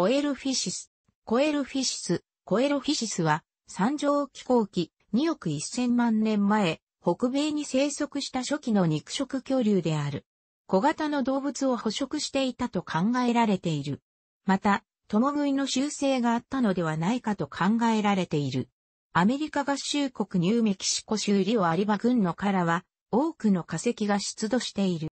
コエルフィシス。コエルフィシス、コエルフィシスは、三条気候期、2億1000万年前、北米に生息した初期の肉食恐竜である。小型の動物を捕食していたと考えられている。また、共食いの習性があったのではないかと考えられている。アメリカ合衆国ニューメキシコ州リオアリバ群のからは、多くの化石が出土している。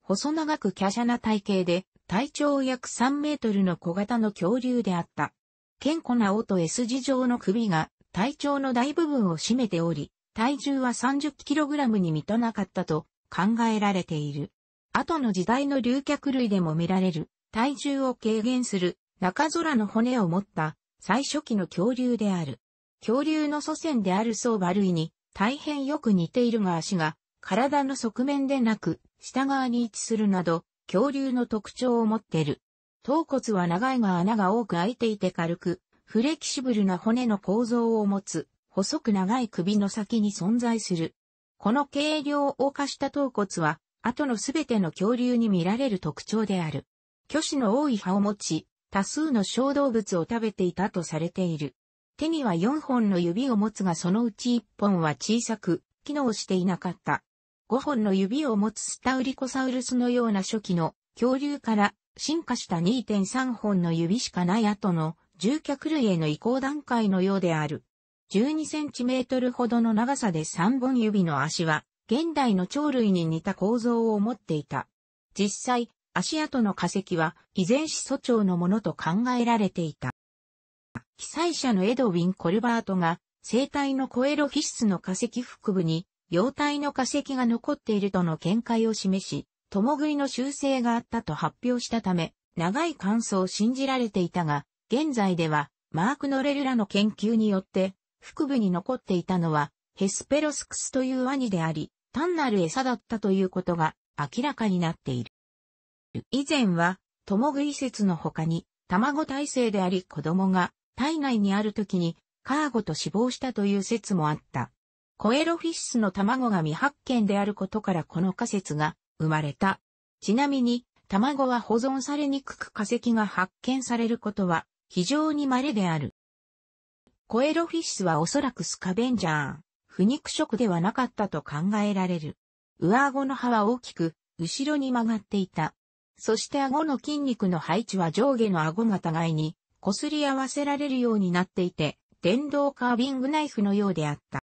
細長く華奢な体型で、体長約3メートルの小型の恐竜であった。健康な尾と S 字状の首が体長の大部分を占めており、体重は3 0キログラムに満たなかったと考えられている。後の時代の竜脚類でも見られる、体重を軽減する中空の骨を持った最初期の恐竜である。恐竜の祖先である相悪類に大変よく似ているが足が体の側面でなく下側に位置するなど恐竜の特徴を持ってる。頭骨は長いが穴が多く開いていて軽く、フレキシブルな骨の構造を持つ、細く長い首の先に存在する。この軽量を化した頭骨は、後のすべての恐竜に見られる特徴である。巨子の多い葉を持ち、多数の小動物を食べていたとされている。手には4本の指を持つがそのうち1本は小さく、機能していなかった。5本の指を持つスタウリコサウルスのような初期の恐竜から進化した2.3本の指しかない後の獣脚類への移行段階のようである。12センチメートルほどの長さで3本指の足は、現代の鳥類に似た構造を持っていた。実際、足跡の化石は、遺伝子祖長のものと考えられていた。被災者のエドウィン・コルバートが、生体のコエロフィッスの化石腹部に幼体の化石が残っているとの見解を示し、共食いの修正があったと発表したため、長い感想を信じられていたが、現在では、マーク・ノレルラの研究によって、腹部に残っていたのは、ヘスペロスクスというワニであり、単なる餌だったということが明らかになっている。以前は、共食い説の他に、卵体制であり子供が体内にある時に、カーゴと死亡したという説もあった。コエロフィッシュの卵が未発見であることからこの仮説が生まれた。ちなみに、卵は保存されにくく化石が発見されることは非常に稀である。コエロフィッシュはおそらくスカベンジャー、不肉食ではなかったと考えられる。上顎の歯は大きく、後ろに曲がっていた。そして顎の筋肉の配置は上下の顎が互いに、擦り合わせられるようになっていて、電動カービングナイフのようであった。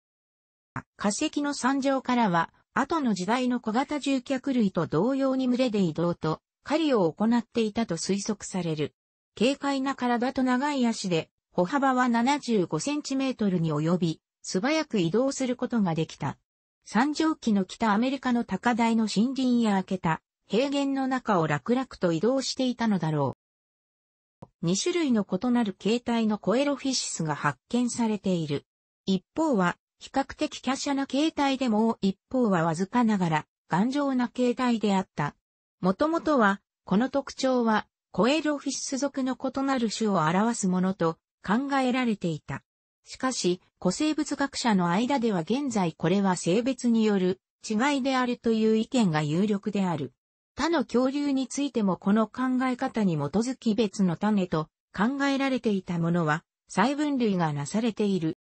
化石の山上からは、後の時代の小型獣脚類と同様に群れで移動と、狩りを行っていたと推測される。軽快な体と長い足で、歩幅は75センチメートルに及び、素早く移動することができた。山上期の北アメリカの高台の森林や明けた平原の中を楽々と移動していたのだろう。2種類の異なる形態のコエロフィシスが発見されている。一方は比較的華奢な形態でも一方はわずかながら頑丈な形態であった。もともとは、この特徴は、コエロフィッシ属の異なる種を表すものと考えられていた。しかし、古生物学者の間では現在これは性別による違いであるという意見が有力である。他の恐竜についてもこの考え方に基づき別の種と考えられていたものは細分類がなされている。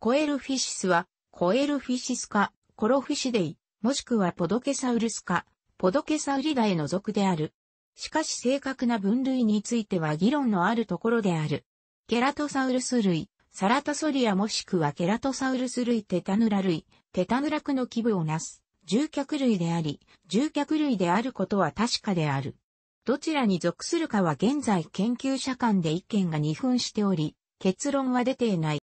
コエルフィシスは、コエルフィシスか、コロフィシデイ、もしくはポドケサウルスか、ポドケサウリダへの属である。しかし正確な分類については議論のあるところである。ケラトサウルス類、サラタソリアもしくはケラトサウルス類テタヌラ類、テタヌラクの基部をなす、獣脚類であり、獣脚類であることは確かである。どちらに属するかは現在研究者間で意見が二分しており、結論は出ていない。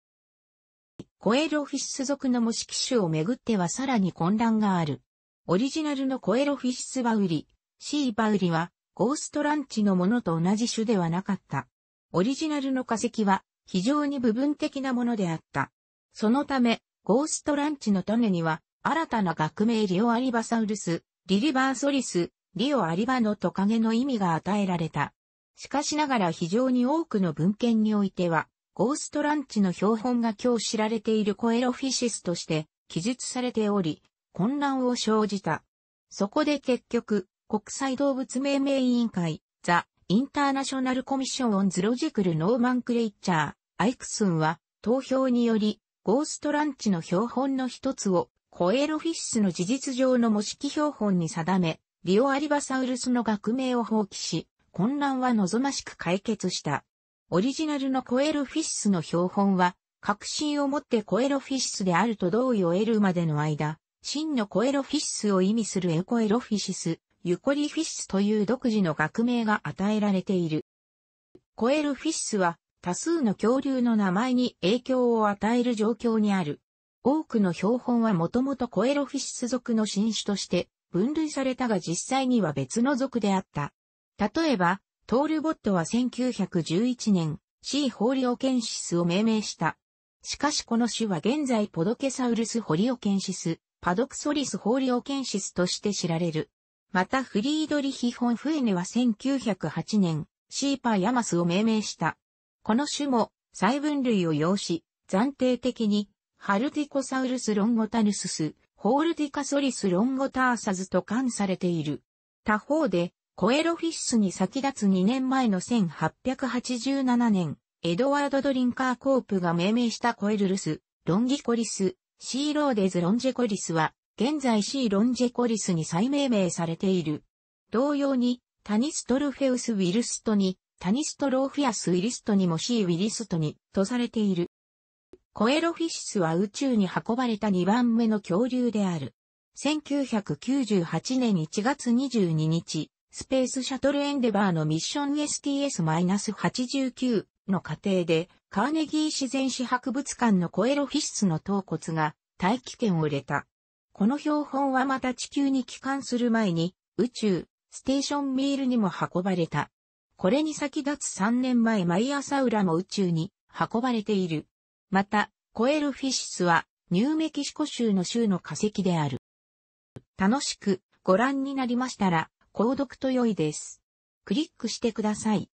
コエロフィッス属の模式種をめぐってはさらに混乱がある。オリジナルのコエロフィッスバウリ、シーバウリは、ゴーストランチのものと同じ種ではなかった。オリジナルの化石は、非常に部分的なものであった。そのため、ゴーストランチの種には、新たな学名リオアリバサウルス、リリバーソリス、リオアリバのトカゲの意味が与えられた。しかしながら非常に多くの文献においては、ゴーストランチの標本が今日知られているコエロフィシスとして記述されており、混乱を生じた。そこで結局、国際動物命名委員会、ザ・インターナショナルコミッション・オン・ズ・ロジクル・ノーマンクレイチャー、アイクスンは、投票により、ゴーストランチの標本の一つを、コエロフィシスの事実上の模式標本に定め、リオアリバサウルスの学名を放棄し、混乱は望ましく解決した。オリジナルのコエロフィッスの標本は、確信を持ってコエロフィッスであると同意を得るまでの間、真のコエロフィッスを意味するエコエロフィシス、ユコリフィッスという独自の学名が与えられている。コエルフィッスは多数の恐竜の名前に影響を与える状況にある。多くの標本はもともとコエロフィッス属の新種として分類されたが実際には別の属であった。例えば、トール・ボットは1911年、C ホーリオケンシスを命名した。しかしこの種は現在ポドケサウルスホリオケンシス、パドクソリスホーリオケンシスとして知られる。またフリードリヒ・フォン・フエネは1908年、シーパー・ヤマスを命名した。この種も細分類を要し、暫定的に、ハルティコサウルス・ロンゴタヌスス、ホールティカソリス・ロンゴターサズと冠されている。他方で、コエロフィッシュに先立つ2年前の1887年、エドワード・ドリンカー・コープが命名したコエルルス、ロンギコリス、シーローデズ・ロンジェコリスは、現在シー・ロンジェコリスに再命名されている。同様に、タニストルフェウス・ウィルストに、タニストローフィアス・ウィリストにもシー・ウィリストに、とされている。コエロフィッシュは宇宙に運ばれた2番目の恐竜である。1998年1月22日、スペースシャトルエンデバーのミッション STS-89 の過程で、カーネギー自然史博物館のコエロフィスの頭骨が大気圏を入れた。この標本はまた地球に帰還する前に、宇宙、ステーションミールにも運ばれた。これに先立つ3年前マイアサウラも宇宙に運ばれている。また、コエルフィシスはニューメキシコ州の州の化石である。楽しくご覧になりましたら、購読と良いです。クリックしてください。